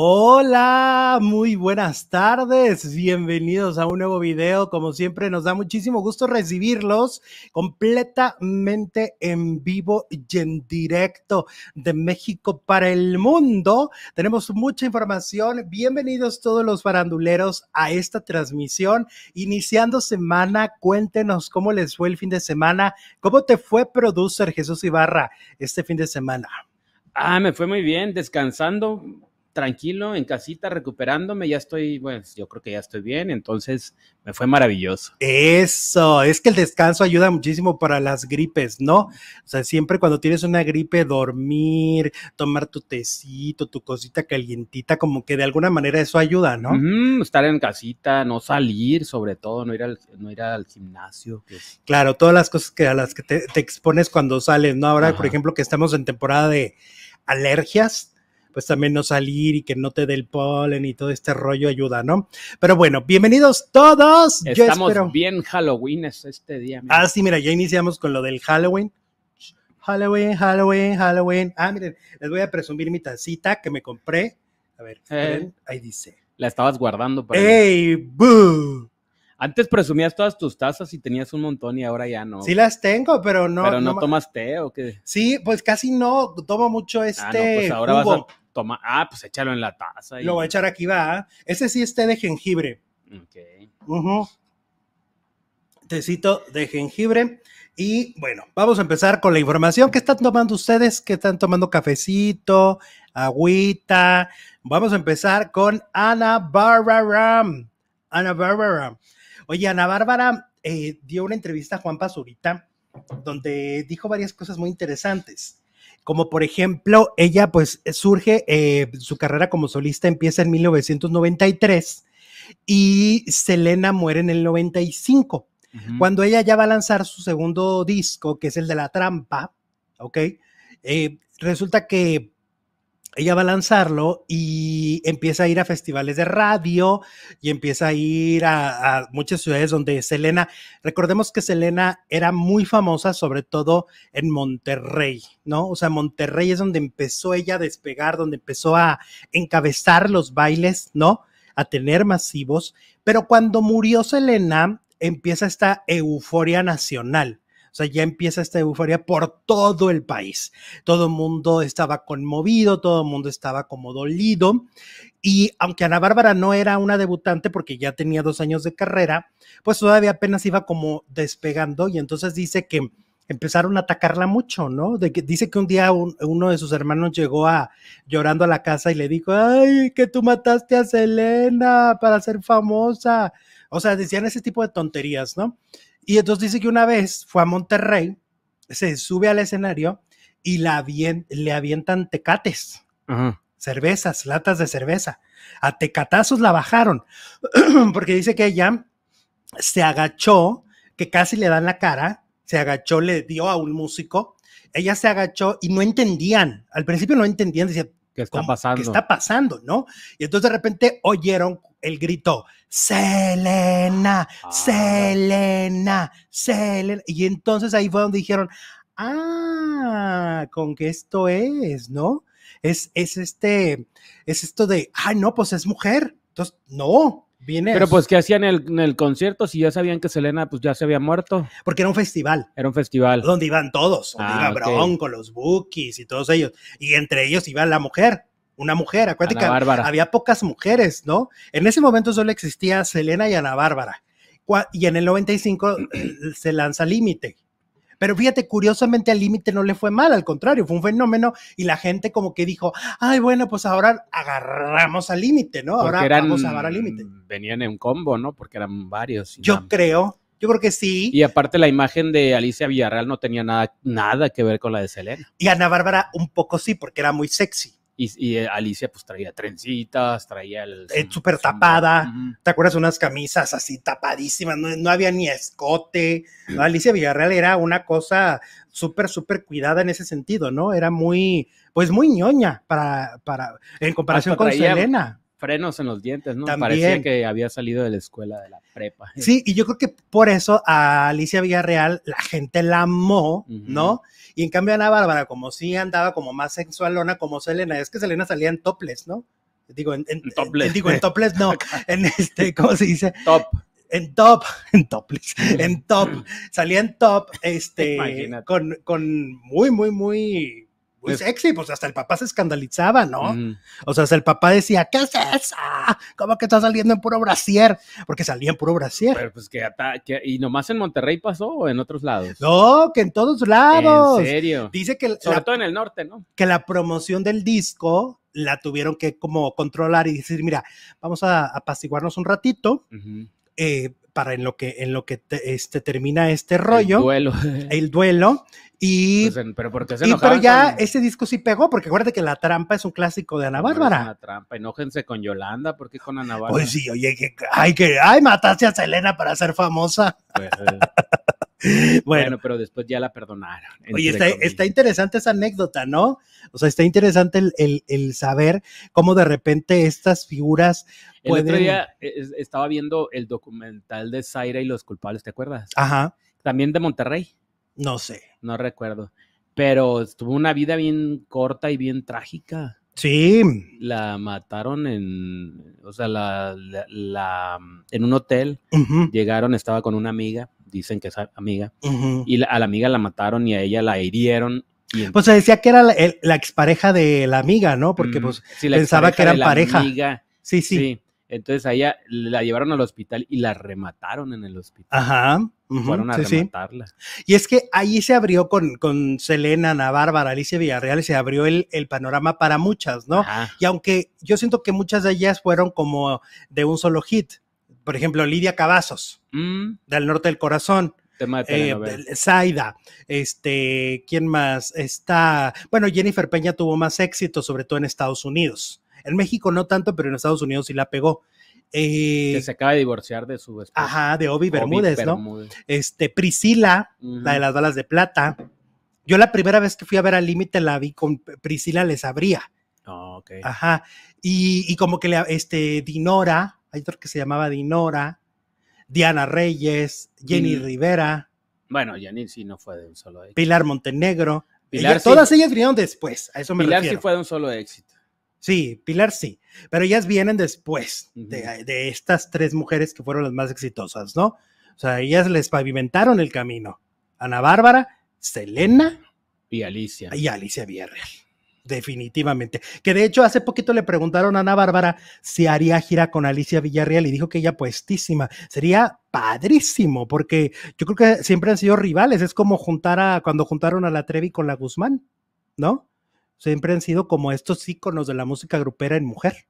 Hola, muy buenas tardes, bienvenidos a un nuevo video. Como siempre, nos da muchísimo gusto recibirlos completamente en vivo y en directo de México para el mundo. Tenemos mucha información. Bienvenidos todos los baranduleros a esta transmisión. Iniciando semana, cuéntenos cómo les fue el fin de semana, cómo te fue, producer Jesús Ibarra, este fin de semana. Ah, me fue muy bien, descansando, tranquilo, en casita, recuperándome, ya estoy, bueno, pues, yo creo que ya estoy bien, entonces me fue maravilloso. Eso, es que el descanso ayuda muchísimo para las gripes, ¿no? O sea, siempre cuando tienes una gripe, dormir, tomar tu tecito, tu cosita calientita, como que de alguna manera eso ayuda, ¿no? estar en casita, no salir, sobre todo, no ir al, no ir al gimnasio. Claro, todas las cosas que a las que te, expones cuando sales, ¿no? Ahora, por ejemplo, que estamos en temporada de alergias, pues también no salir y que no te dé el polen y todo este rollo ayuda, ¿no? Pero bueno, bienvenidos todos. Estamos bien Halloween este día. Ah, sí, mira, ya iniciamos con lo del Halloween. Halloween, Halloween, Halloween. Ah, miren, les voy a presumir mi tacita que me compré. A ver, eh. ahí dice. La estabas guardando para. ¡Ey, boo! Antes presumías todas tus tazas y tenías un montón y ahora ya no. Sí las tengo, pero no. Pero no, tomas té o qué. Sí, pues casi no. Tomo mucho ah, pues este. Ah, pues ahora vas a tomar. Ah, pues échalo en la taza. Y... Lo voy a echar aquí, va. Ese sí es té de jengibre. Ok. Uh Tecito de jengibre. Y bueno, vamos a empezar con la información. ¿Qué están tomando ustedes? ¿Qué están tomando cafecito, agüita? Vamos a empezar con Ana Barbara. Ana Ram. Oye, Ana Bárbara eh, dio una entrevista a Juan Pazurita donde dijo varias cosas muy interesantes. Como por ejemplo, ella pues surge, eh, su carrera como solista empieza en 1993 y Selena muere en el 95. Cuando ella ya va a lanzar su segundo disco, que es el de La Trampa, ¿ok? Eh, resulta que ella va a lanzarlo y empieza a ir a festivales de radio y empieza a ir a, muchas ciudades donde Selena, recordemos que Selena era muy famosa, sobre todo en Monterrey, ¿no? O sea, Monterrey es donde empezó ella a despegar, donde empezó a encabezar los bailes, ¿no? A tener masivos. Pero cuando murió Selena, empieza esta euforia nacional o sea, ya empieza esta euforia por todo el país. Todo el mundo estaba conmovido, todo el mundo estaba como dolido. Y aunque Ana Bárbara no era una debutante porque ya tenía dos años de carrera, pues todavía apenas iba como despegando. Y entonces dice que empezaron a atacarla mucho, ¿no? dice que un día uno de sus hermanos llegó a llorando a la casa y le dijo, ay, que tú mataste a Selena para ser famosa. O sea, decían ese tipo de tonterías, ¿no? Y entonces dice que una vez fue a Monterrey, se sube al escenario y le avientan tecates, cervezas, latas de cerveza. A tecatazos la bajaron, porque dice que ella se agachó, que casi le dan la cara, se agachó, le dio a un músico, ella se agachó y no entendían, al principio no entendían, decía, ¿qué está pasando? ¿Qué está pasando, no? Y entonces de repente oyeron el grito, Selena, ah, Selena, Selena. Y entonces ahí fue donde dijeron, ah, con que esto es, ¿no? Es, es este, es esto de, ay, no, pues es mujer. Entonces, no, Viene Pero pues, ¿qué hacían en el, concierto si ya sabían que Selena pues ya se había muerto? Porque era un festival. Era un festival. Donde iban todos, donde ah, los Bookies y todos ellos. Y entre ellos iba la mujer una mujer. Acuérdate que había pocas mujeres, ¿no? En ese momento solo existía Selena y Ana Bárbara. Y en el 95 eh, se lanza Límite. Pero fíjate, curiosamente al límite no le fue mal, al contrario, fue un fenómeno y la gente como que dijo, ay, bueno, pues ahora agarramos al límite, ¿no? Ahora vamos a agarrar al límite. Venían en un combo, ¿no? Porque eran varios. Yo creo, yo creo que sí. Y aparte la imagen de Alicia Villarreal no tenía nada, nada que ver con la de Selena. Y Ana Bárbara un poco sí, porque era muy sexy. Y, eh, Alicia pues traía trencitas, traía el... es eh, Súper tapada, ¿te acuerdas? Unas camisas así tapadísimas, no, había ni escote, Alicia Villarreal era una cosa súper, súper cuidada en ese sentido, ¿no? Era muy, pues muy ñoña para, para, en comparación con traía, Selena frenos en los dientes, ¿no? Parecía que había salido de la escuela, de la prepa. Sí, y yo creo que por eso a Alicia Villarreal la gente la amó, ¿no? Y en cambio Ana Bárbara, como si andaba como más sexualona, como Selena, es que Selena salía en toples, ¿no? Digo, en, toples. digo, en toples no, en este, ¿cómo se dice? Top en top, en topless, en top, salía en top, este, con, con, muy, muy, muy muy es... sexy, pues hasta el papá se escandalizaba, ¿no? O sea, hasta el papá decía, ¿qué es esa? ¿Cómo que está saliendo en puro brasier? Porque salía en puro brasier. Pero pues que, y nomás en Monterrey pasó o en otros lados. No, que en todos lados. En serio. Dice que sobre todo en el norte, ¿no? Que la promoción del disco la tuvieron que como controlar y decir, mira, vamos a apaciguarnos un ratito. eh, para en lo que, en lo que este, termina este rollo. El duelo. El duelo. Y, pues, pero, porque ya ese disco sí pegó, porque acuérdate que La Trampa es un clásico de Ana Bárbara. La Trampa, enójense con Yolanda, porque con Ana pues Bárbara. Pues sí, oye, que, ay, que, ay, mataste a Selena para ser famosa. Pues, eh. Bueno, pero después ya la perdonaron. Oye, está, interesante esa anécdota, ¿no? O sea, está interesante el, saber cómo de repente estas figuras el otro día eh, estaba viendo el documental de Zaira y los culpables, ¿te acuerdas? Ajá. También de Monterrey. No sé. No recuerdo. Pero tuvo una vida bien corta y bien trágica. Sí. La mataron en, o sea, la, en un hotel. Llegaron, estaba con una amiga dicen que es amiga, y a la amiga la mataron y a ella la hirieron. pues se decía que era la, expareja de la amiga, ¿no? Porque pues pensaba que eran pareja. sí, sí, Entonces a ella la llevaron al hospital y la remataron en el hospital. Ajá. Fueron a rematarla. Y es que ahí se abrió con, Selena, Ana Bárbara, Alicia Villarreal, se abrió el, panorama para muchas, ¿no? Y aunque yo siento que muchas de ellas fueron como de un solo hit, por ejemplo, Lidia Cavazos, mm. del Norte del Corazón. Tema eh, Zaida, este, ¿quién más? Está, bueno, Jennifer Peña tuvo más éxito, sobre todo en Estados Unidos. En México no tanto, pero en Estados Unidos sí la pegó. Eh, se acaba de divorciar de su esposa. Ajá, de Obi, Bermúdez, ¿no? Este, Priscila, la de las balas de plata. Yo la primera vez que fui a ver al límite la vi con Priscila Les Abría. Ah, okay. Ajá. Y, y, como que le, este, Dinora, hay otro que se llamaba Dinora, Diana Reyes, Jenny mm. Rivera. Bueno, Jenny sí no fue de un solo éxito. Pilar Montenegro. Todas ellas vinieron después, a eso me Pilar refiero. sí fue de un solo éxito. Sí, Pilar sí, pero ellas vienen después de, estas tres mujeres que fueron las más exitosas, ¿no? O sea, ellas les pavimentaron el camino. Ana Bárbara, Selena y Alicia. Y Alicia Villarreal. Definitivamente. Que de hecho hace poquito le preguntaron a Ana Bárbara si haría gira con Alicia Villarreal y dijo que ella puestísima. Sería padrísimo porque yo creo que siempre han sido rivales. Es como juntar a cuando juntaron a la Trevi con la Guzmán, ¿no? Siempre han sido como estos íconos de la música grupera en mujer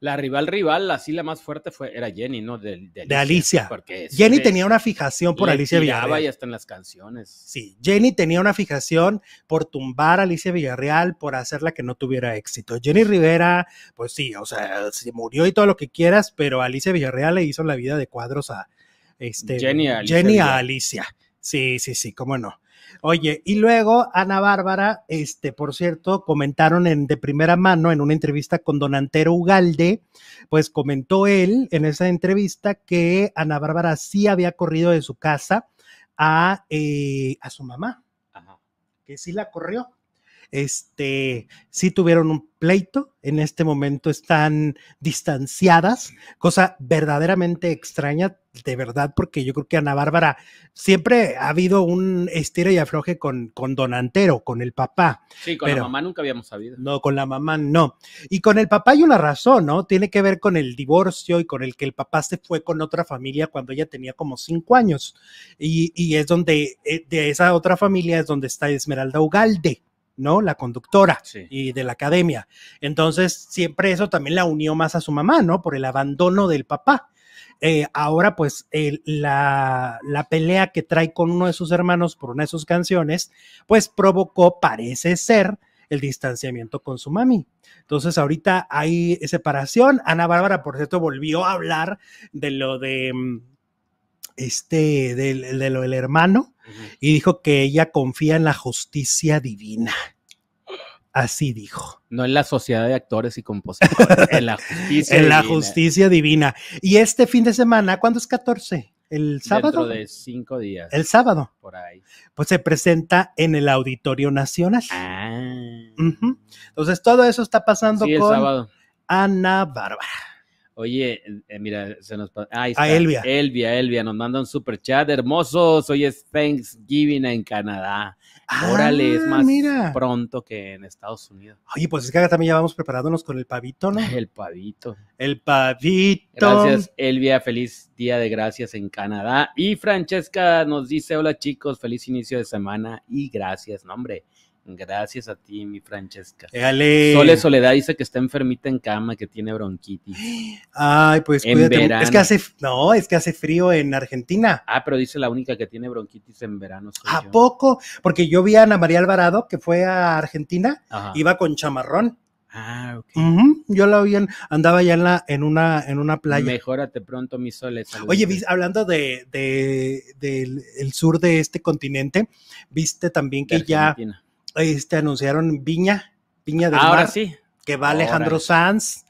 la rival rival, así la más fuerte fue, era Jenny, ¿no? De, de Alicia. Jenny tenía una fijación por Alicia Villarreal. y hasta en las canciones. Sí, Jenny tenía una fijación por tumbar a Alicia Villarreal, por hacerla que no tuviera éxito. Jenny Rivera, pues sí, o sea, se murió y todo lo que quieras, pero Alicia Villarreal le hizo la vida de cuadros a este, Jenny Jenny a Alicia. Sí, sí, sí, cómo no. Oye, y luego Ana Bárbara, este, por cierto, comentaron en, de primera mano en una entrevista con Don Antero Ugalde, pues comentó él en esa entrevista que Ana Bárbara sí había corrido de su casa a, eh, a su mamá, que sí la corrió este, sí tuvieron un pleito, en este momento están distanciadas, cosa verdaderamente extraña, de verdad, porque yo creo que Ana Bárbara siempre ha habido un estira y afloje con, con Don con el papá. Sí, con la mamá nunca habíamos sabido. No, con la mamá no. Y con el papá hay una razón, ¿no? Tiene que ver con el divorcio y con el que el papá se fue con otra familia cuando ella tenía como cinco años. Y, y es donde, eh, de esa otra familia es donde está Esmeralda Ugalde ¿no? La conductora y de la academia. Entonces, siempre eso también la unió más a su mamá, ¿no? Por el abandono del papá. Eh, ahora, pues, la, la, pelea que trae con uno de sus hermanos por una de sus canciones, pues provocó, parece ser, el distanciamiento con su mami. Entonces, ahorita hay separación. Ana Bárbara, por cierto, volvió a hablar de lo de mm, este, del, hermano, y dijo que ella confía en la justicia divina. Así dijo. No en la sociedad de actores y compositores, en la justicia En la justicia divina. Y este fin de semana, ¿cuándo es 14? ¿El sábado? Dentro de cinco días. ¿El sábado? Por ahí. Pues se presenta en el Auditorio Nacional. Ah. Entonces todo eso está pasando con el sábado. Ana Bárbara. Oye, eh, mira, se nos pasa. Ah, a Elvia. Elvia, Elvia, nos manda un super chat. Hermosos, hoy es Thanksgiving en Canadá. Ah, Órale, es más pronto que en Estados Unidos. Oye, pues es que acá también ya vamos preparándonos con el pavito, ¿no? El pavito. El pavito. Gracias, Elvia. Feliz día de gracias en Canadá. Y Francesca nos dice: Hola chicos, feliz inicio de semana y gracias, nombre. Gracias a ti, mi Francesca. Dale. Sole Soledad dice que está enfermita en cama, que tiene bronquitis. Ay, pues cuídate. Es que hace, no, es que hace frío en Argentina. Ah, pero dice la única que tiene bronquitis en verano. ¿A poco? Porque yo vi a Ana María Alvarado, que fue a Argentina, iba con chamarrón. Ah, ok. Yo la vi, andaba ya en, una, en una playa. Mejórate pronto, mi Sole. Oye, hablando de, el sur de este continente, viste también que ya este, anunciaron Viña, Viña del Ahora Mar, sí. que va Alejandro Sanz,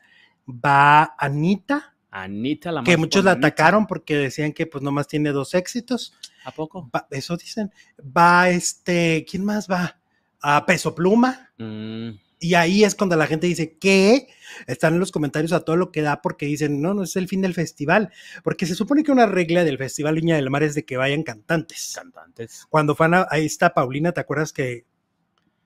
va Anita. Anita la Que muchos la atacaron porque decían que pues nomás tiene dos éxitos. ¿A poco? eso dicen. Va este, ¿quién más va? A Peso Pluma. Mm. Y ahí es cuando la gente dice que están en los comentarios a todo lo que da porque dicen, no, no es el fin del festival. Porque se supone que una regla del Festival Viña del Mar es de que vayan cantantes. Cantantes. Cuando van ahí está Paulina, ¿te acuerdas que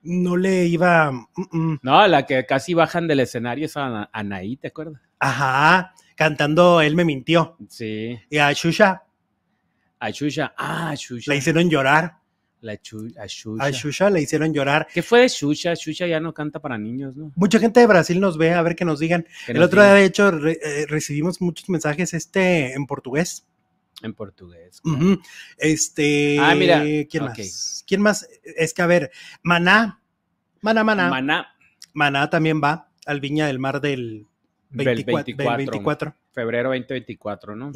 no le iba. Mm, mm. No, la que casi bajan del escenario es Anaí, ¿te acuerdas? Ajá, cantando Él me mintió. Sí. Y a Shusha. A ah, Shusha. La hicieron llorar. La a Xuxa. A le hicieron llorar. ¿Qué fue de Xuxa? Xuxa ya no canta para niños, ¿no? Mucha gente de Brasil nos ve, a ver qué nos digan. El otro día, de hecho, eh, recibimos muchos mensajes este en portugués. En portugués. Este. Ah, mira. ¿Quién más? ¿Quién más? Es que, a ver, Maná. Maná, Maná. Maná. Maná también va al Viña del Mar del 24. 24, Febrero 2024, ¿no?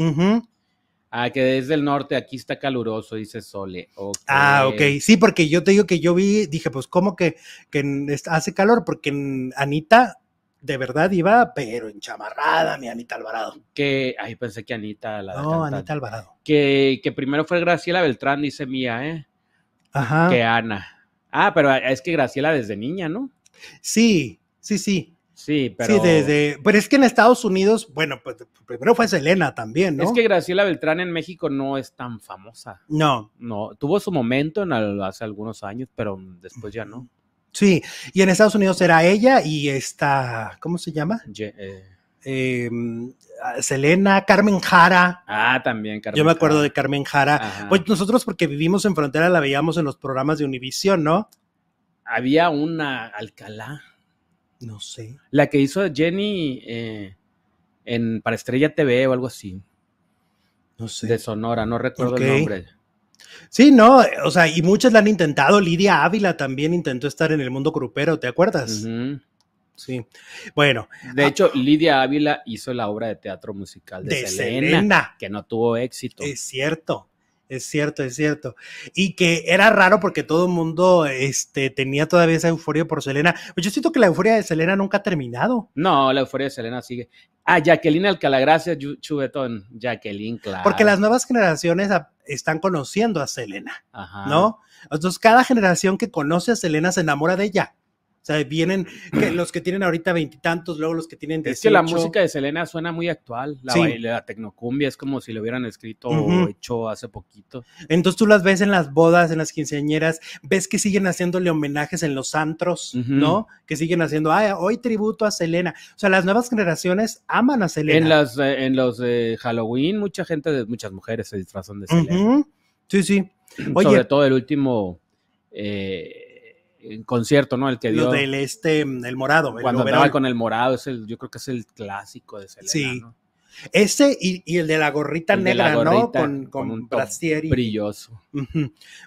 Ah, que desde el norte, aquí está caluroso, dice Sole. Ah, ok. Sí, porque yo te digo que yo vi, dije, pues, ¿cómo que, que hace calor? Porque en Anita de verdad iba, pero en chamarrada mi Anita Alvarado. Que, ahí pensé que Anita, la No, Anita Alvarado. Que, primero fue Graciela Beltrán, dice Mía, ¿eh? Ajá. Que Ana. Ah, pero es que Graciela desde niña, ¿no? Sí, sí, sí. Sí, pero. Sí, desde. Pero es que en Estados Unidos, bueno, pues primero fue Selena también, ¿no? Es que Graciela Beltrán en México no es tan famosa. No. No, tuvo su momento hace algunos años, pero después ya no. Sí, y en Estados Unidos era ella y está, ¿cómo se llama? Eh. Em, ah, Selena, Carmen Jara. Ah, también, Carmen. Yo me acuerdo de Carmen Jara. Pues nosotros, porque vivimos en frontera, la veíamos en los programas de Univisión, ¿no? Había una Alcalá. No sé. La que hizo Jenny eh, en, para Estrella TV o algo así. No sé. De Sonora, no recuerdo el nombre. Sí, no, eh, o sea, y muchas la han intentado. Lidia Ávila también intentó estar en el mundo grupero, ¿te acuerdas? Sí. Bueno. De ah hecho, Lidia Ávila hizo la obra de teatro musical de, Selena, que no tuvo éxito. Es cierto. Es cierto, es cierto. Y que era raro porque todo el mundo este, tenía todavía esa euforia por Selena. Pues yo siento que la euforia de Selena nunca ha terminado. No, la euforia de Selena sigue. Ah, Jacqueline Alcalá, Chubetón. Jacqueline, claro. Porque las nuevas generaciones están conociendo a Selena, ¿no? Entonces, cada generación que conoce a Selena se enamora de ella. O sea, vienen los que tienen ahorita veintitantos, luego los que tienen Es que la música de Selena suena muy actual, la, la tecnocumbia, es como si lo hubieran escrito o hecho hace poquito. Entonces tú las ves en las bodas, en las quinceañeras, ves que siguen haciéndole homenajes en los antros, ¿no? Que siguen haciendo, ay, hoy tributo a Selena. O sea, las nuevas generaciones aman a Selena. En, las, eh, en los de Halloween, mucha gente, muchas mujeres se disfrazan de Selena. Sí, sí. Oye, Sobre todo el último... Eh, en concierto, ¿no? El que dio. Lo del este, el morado. cuando con el morado, es el, yo creo que es el clásico de Selena, Sí. Ese y, y, el de la gorrita negra, ¿no? Con, con, un Brilloso.